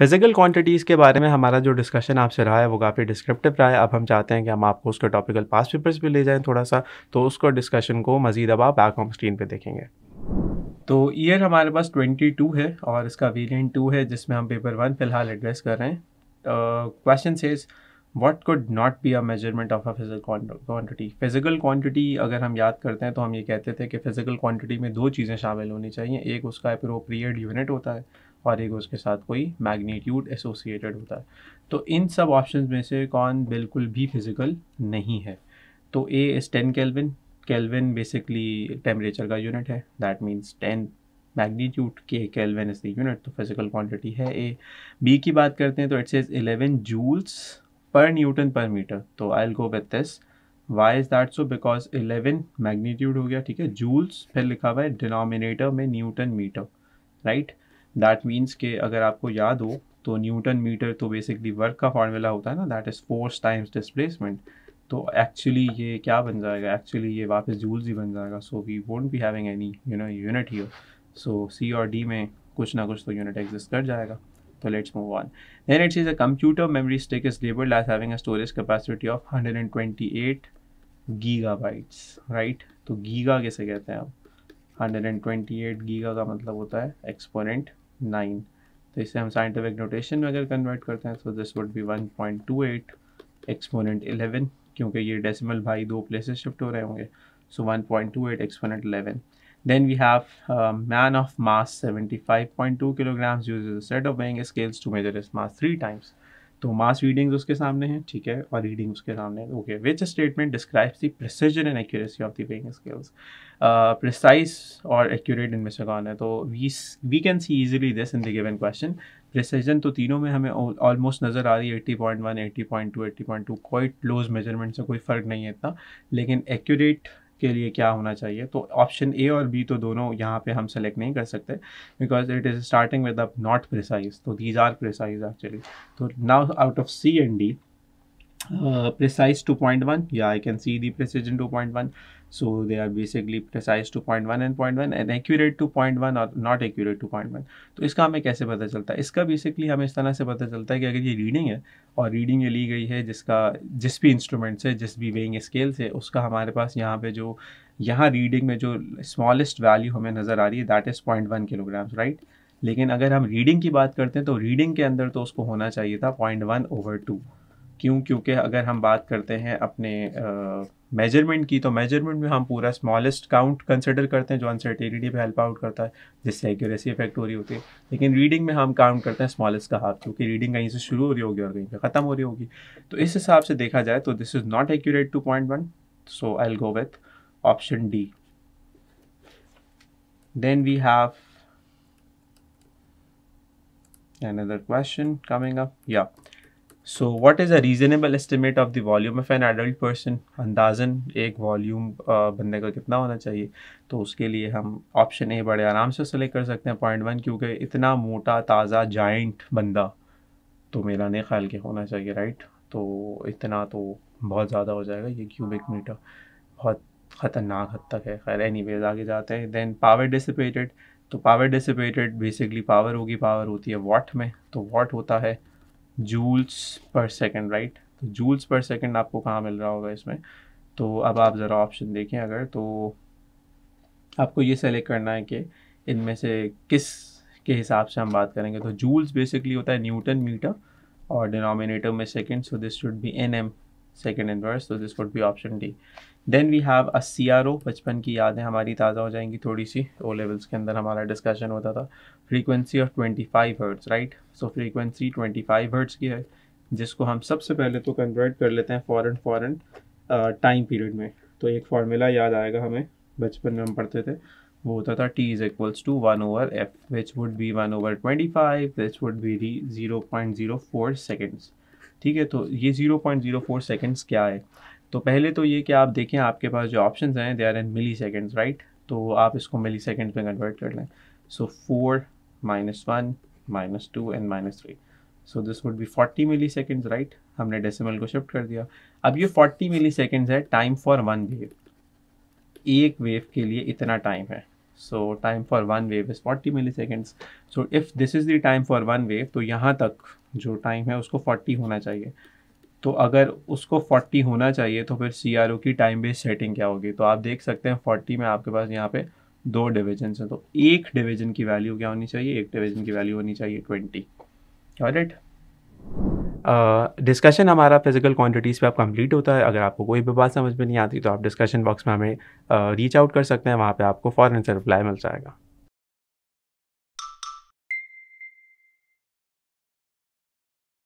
physical quantities के बारे में हमारा जो डिस्कशन आपसे रहा है वो काफ़ी डिस्क्रिप्टिव रहा है अब हम चाहते हैं कि हम आपको उसके टॉपिकल पास पेपर्स भी ले जाएँ थोड़ा सा तो उसको डिस्कशन को मजीद अब आप बैक होम स्क्रीन पर देखेंगे तो ईयर हमारे पास 22 है और इसका वेरिएंट 2 है जिसमें हम पेपर वन फिलहाल एड्रेस कर रहे हैं question says what could not be a measurement of a physical quantity physical quantity अगर हम याद करते हैं तो हम ये कहते थे कि फिजिकल क्वांटिटी में दो चीज़ें शामिल होनी चाहिए एक उसका अप्रोप्रिएट यूनिट होता है और एक उसके साथ कोई मैग्नीट्यूड एसोसिएटेड होता है तो इन सब ऑप्शन में से कौन बिल्कुल भी फिज़िकल नहीं है तो A is ten kelvin kelvin basically temperature का यूनिट है दैट मीन्स टेन मैग्नीट्यूड के केल्विन इज़ द यूनिट तो फिज़िकल क्वांटिटी है ए बी की बात करते हैं तो it's is eleven joules per newton per metre तो I'll go with this why is that so because eleven magnitude हो गया ठीक है जूल्स फिर लिखा हुआ है डिनोमिनेटर में newton metre right that means के अगर आपको याद हो तो न्यूटन मीटर तो बेसिकली वर्क का फार्मूला होता है ना that is force times displacement तो एक्चुअली ये क्या बन जाएगा एक्चुअली ये वापस जूल्स ही बन जाएगा so we won't be having any you know unit ही सो सी और डी में कुछ ना कुछ तो यूनिट एग्जिस्ट कर जाएगा तो let's move on then it's is a computer memory stick is labelled as having a storage capacity of hundred and gigabytes right तो गीगा कैसे कहते हैं आप hundred and twenty eight giga का मतलब होता है एक्सपोनेंट नाइन तो इसे हम साइंटिफिक नोटेशन में अगर कन्वर्ट करते हैं तो this would be one point two eight exponent eleven क्योंकि ये डेसिमल भाई दो प्लेसेस शिफ्ट हो रहे होंगे so one point two eight exponent eleven we have man of mass seventy five point two kilograms use set of weighing scales to measure इस mass three times तो मास readings उसके सामने हैं ठीक है और रीडिंग उसके सामने okay which statement describes the precision and accuracy of the weighing scales precise और एक्यूरेट इनमें से कौन है तो we we can see easily this in the given question precision तो तीनों में हमें ऑलमोस्ट नज़र आ रही है eighty point one eighty point two eighty point two कोई क्लोज मेजरमेंट से कोई फ़र्क नहीं है इतना लेकिन एक्यूरेट के लिए क्या होना चाहिए तो ऑप्शन ए और बी तो दोनों यहाँ पे हम सेलेक्ट नहीं कर सकते because it is starting with up not precise तो दीज आर प्रिसाइज एक्चुअली तो now out of C and D uh, precise 2.1 yeah i can see the precision 2.1 so they are basically precise 2.1 and 0.1 and accurate 2.1 और not accurate 2.1 तो इसका हमें कैसे पता चलता है इसका बेसिकली हमें इस तरह से पता चलता है कि अगर ये रीडिंग है और रीडिंग ये ली गई है जिसका जिस भी इंस्ट्रूमेंट से जिस भी वेइंग स्केल से उसका हमारे पास यहाँ पे जो यहाँ रीडिंग में जो स्मॉलेस्ट वैल्यू हमें नज़र आ रही है that is point one kilograms right लेकिन अगर हम रीडिंग की बात करते हैं तो रीडिंग के अंदर तो उसको होना चाहिए था पॉइंट वन ओवर टू क्यों क्योंकि अगर हम बात करते हैं अपने मेजरमेंट की तो मेजरमेंट में हम पूरा स्मॉलेस्ट काउंट कंसिडर करते हैं जो अनसर्टेनिटी पे हेल्प आउट करता है जिससे एक्यूरेसी इफेक्ट हो रही होती है लेकिन रीडिंग में हम काउंट करते हैं स्मॉलेस्ट का हाफ क्योंकि रीडिंग कहीं से शुरू हो रही होगी और कहीं पर ख़त्म हो रही होगी तो इस हिसाब से देखा जाए तो this is not accurate two point one so I go with option D we have another question coming up या so what is a reasonable estimate of the volume of an adult person अंदाजन एक volume बंदे का कितना होना चाहिए तो उसके लिए हम ऑप्शन ए बड़े आराम से सेलेक्ट कर सकते हैं पॉइंट वन क्योंकि इतना मोटा ताज़ा जॉइंट बंदा तो मेरा नहीं ख्याल के होना चाहिए राइट तो इतना तो बहुत ज़्यादा हो जाएगा ये क्यूबिक मीटर बहुत ख़तरनाक हद तक है खैर एनी वेज आगे जाते हैं देन पावर डिसिपेटेड तो पावर डिसिपेटेड बेसिकली पावर होगी पावर होती है वाट में तो वाट होता है जूल्स पर सेकेंड राइट तो जूल्स पर सेकेंड आपको कहाँ मिल रहा होगा इसमें तो अब आप ज़रा ऑप्शन देखें अगर तो आपको ये सेलेक्ट करना है कि इनमें से किस के हिसाब से हम बात करेंगे तो जूल्स बेसिकली होता है न्यूटन मीटर और डिनोमिनेटर में second so this should be N M second inverse तो this would be option D then we have a C R O बचपन की यादें हमारी ताज़ा हो जाएंगी थोड़ी सी ओ लेवल्स के अंदर हमारा डिस्कशन होता था frequency of twenty five hertz right so frequency twenty five hertz की है जिसको हम सबसे पहले तो कन्वर्ट कर लेते हैं फॉरन फॉरन टाइम पीरियड में तो एक फार्मूला याद आएगा हमें बचपन में हम पढ़ते थे वो होता था T is equals to one over F which would be one over twenty five which would be री zero point zero four seconds ठीक है तो ये zero point zero four seconds क्या है तो पहले तो ये कि आप देखें आपके पास जो ऑप्शन हैं they are in milliseconds right तो आप इसको मिली सेकेंड में कन्वर्ट कर लें so four minus one minus two and minus three so this would be forty milliseconds right हमने डेसिमल को शिफ्ट कर दिया अब ये फोर्टी मिली सेकेंड्स है टाइम फॉर वन वेव एक वेव के लिए इतना टाइम है so time for one wave is forty milliseconds so if this is the time for one wave तो यहाँ तक जो टाइम है उसको फोर्टी होना चाहिए तो अगर उसको 40 होना चाहिए तो फिर सी की टाइम बेस सेटिंग क्या होगी तो आप देख सकते हैं 40 में आपके पास यहाँ पे दो डिविजन हैं तो एक डिविजन की वैल्यू क्या होनी चाहिए एक डिविजन की वैल्यू होनी चाहिए ट्वेंटी राइट डिस्कशन uh, हमारा फिजिकल क्वांटिटीज़ पे आप कंप्लीट होता है अगर आपको कोई भी बात समझ में नहीं आती तो आप डिस्कशन बॉक्स में हमें रीच uh, आउट कर सकते हैं वहाँ पे आपको फ़ौरन से रिप्लाई मिल जाएगा